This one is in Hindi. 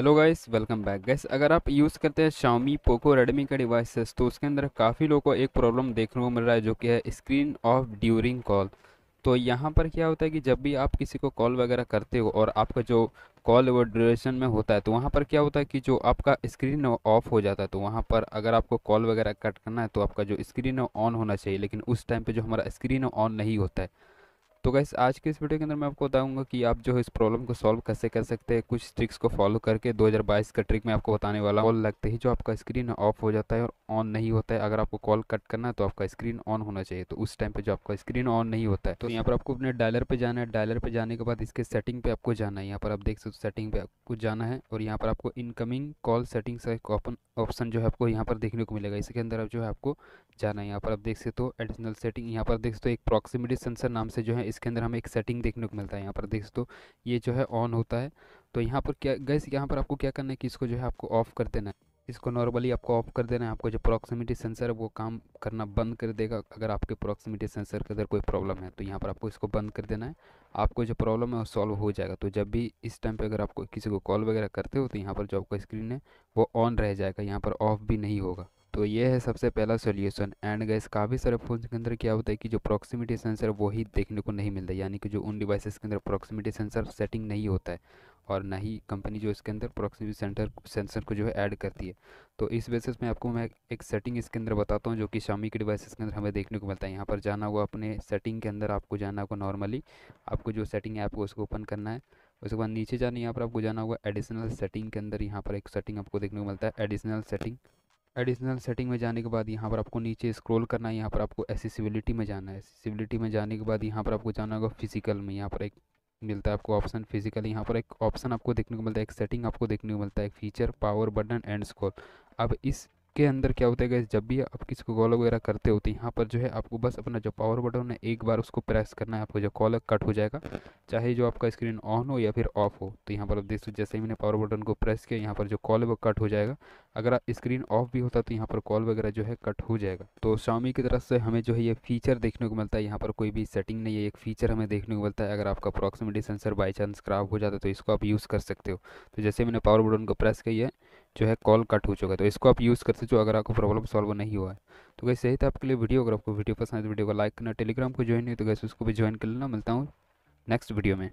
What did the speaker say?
hello guys welcome back guys अगर आप यूज़ करते हैं शाओमी पोको रेडमी का डिवाइसेस तो उसके अंदर काफ़ी लोगों को एक प्रॉब्लम देखने को मिल रहा है जो कि है स्क्रीन ऑफ ड्यूरिंग कॉल तो यहाँ पर क्या होता है कि जब भी आप किसी को कॉल वगैरह करते हो और आपका जो कॉल वो ड्यूरेशन में होता है तो वहाँ पर क्या होता है कि जो आपका स्क्रीन ऑफ हो जाता है तो वहाँ पर अगर आपको कॉल वगैरह कट करना है तो आपका जो स्क्रीन ऑन होना चाहिए लेकिन उस टाइम पर जो हमारा स्क्रीन ऑन नहीं होता है तो गैस आज के इस वीडियो के अंदर मैं आपको बताऊंगा कि आप जो है इस प्रॉब्लम को सॉल्व कैसे कर सकते हैं कुछ ट्रिक्स को फॉलो करके 2022 का ट्रिक मैं आपको बताने वाला हूँ लगते ही जो आपका स्क्रीन ऑफ हो जाता है और ऑन नहीं होता है अगर आपको कॉल कट करना है तो आपका स्क्रीन ऑन होना चाहिए तो उस टाइम पर जो आपका स्क्रीन ऑन नहीं होता है तो यहाँ पर आपको अपने डायलर पर जाना है डायलर पर जाने के बाद इसके सेटिंग पर आपको जाना है यहाँ पर आप देख सकते हो सेटिंग पर आपको जाना है और यहाँ पर आपको इनकमिंग कॉल सेटिंग्स का एक ऑप्शन जो है आपको यहाँ पर देखने को मिलेगा इसके अंदर जो है आपको जाना है यहाँ पर आप देख सकते हो एडिशनल सेटिंग यहाँ पर देख सकते हो एक प्रॉक्सिमिटी सेंसर नाम से जो है इसके अंदर हमें एक सेटिंग देखने को मिलता है यहाँ पर देख दो ये जो है ऑन होता है तो यहाँ पर क्या गैस यहाँ पर आपको क्या करना है कि इसको जो है आपको ऑफ़ कर देना है इसको नॉर्मली आपको ऑफ कर देना है आपको जो प्रॉक्सिमिटी सेंसर है वो काम करना बंद कर देगा अगर आपके प्रॉक्सिमिटी सेंसर के अंदर कोई प्रॉब्लम है तो यहाँ पर आपको इसको बंद कर देना है आपको जो प्रॉब्लम है वो सॉल्व हो जाएगा तो जब भी इस टाइम पे अगर आपको किसी को कॉल वगैरह करते हो तो यहाँ पर जो आपका स्क्रीन है वो ऑन रह जाएगा यहाँ पर ऑफ भी नहीं होगा तो ये है सबसे पहला सोल्यूशन एंड गैस काफ़ी सारे फ़ोन के अंदर क्या होता है कि जो प्रॉक्सिमिटी सेंसर वही देखने को नहीं मिलता यानी कि जो उन डिवाइसेस के अंदर प्रॉक्सिमिटी सेंसर सेटिंग नहीं होता है और ना ही कंपनी जो इसके अंदर प्रॉक्सिमिटी सेंटर सेंसर को जो है ऐड करती है तो इस बेसिस में आपको मैं एक सेटिंग इसके अंदर बताता हूँ जो कि शामी के डिवाइसेस के अंदर हमें देखने को मिलता है यहाँ पर जाना होगा अपने सेटिंग के अंदर आपको जाना होगा नॉर्मली आपको जो सेटिंग है आपको उसको ओपन करना है उसके बाद नीचे जाना यहाँ पर आपको जाना होगा एडिशनल सेटिंग के अंदर यहाँ पर एक सेटिंग आपको देखने को मिलता है एडिशनल सेटिंग एडिशनल सेटिंग में जाने के बाद यहाँ पर आपको नीचे स्क्रॉल करना है यहाँ पर आपको एसेसिबिलिटी में जाना है एसेसिबिलिटी में जाने के बाद यहाँ पर आपको जाना होगा फिजिकल में यहाँ पर एक मिलता है आपको ऑप्शन फिजिकल यहाँ पर एक ऑप्शन आपको देखने को मिलता है एक सेटिंग आपको देखने को मिलता है एक feature power button and scroll अब इस के अंदर क्या होता है गैस जब भी आप किसी को कॉल वगैरह करते हो तो यहाँ पर जो है आपको बस अपना जो पावर बटन है एक बार उसको प्रेस करना है आपको जो कॉल कट हो जाएगा चाहे जो आपका स्क्रीन ऑन हो या फिर ऑफ हो तो यहाँ पर आप देख सकते जैसे ही मैंने पावर बटन को प्रेस किया यहाँ पर जो कॉल वो कट हो जाएगा अगर स्क्रीन ऑफ भी होता तो यहाँ पर कॉल वगैरह जो है कट हो जाएगा तो शामी की तरफ से हमें जो है ये फीचर देखने को मिलता है यहाँ पर कोई भी सेटिंग नहीं है एक फीचर हमें देखने को मिलता है अगर आपका अप्रॉक्सीमेटी सेंसर बाई चांस खराब हो जाता है तो इसको आप यूज़ कर सकते हो तो जैसे मैंने पावर बटन को प्रेस किया है जो है कॉल कट हो चुका है तो इसको आप यूज़ कर सकते हो अगर आपको प्रॉब्लम सॉल्व नहीं हुआ है तो कैसे यही था आपके लिए वीडियो अगर आपको वीडियो पसंद है तो वीडियो को लाइक करना टेलीग्राम को ज्वाइन नहीं तो कैसे उसको भी ज्वाइन कर लेना मिलता हूँ नेक्स्ट वीडियो में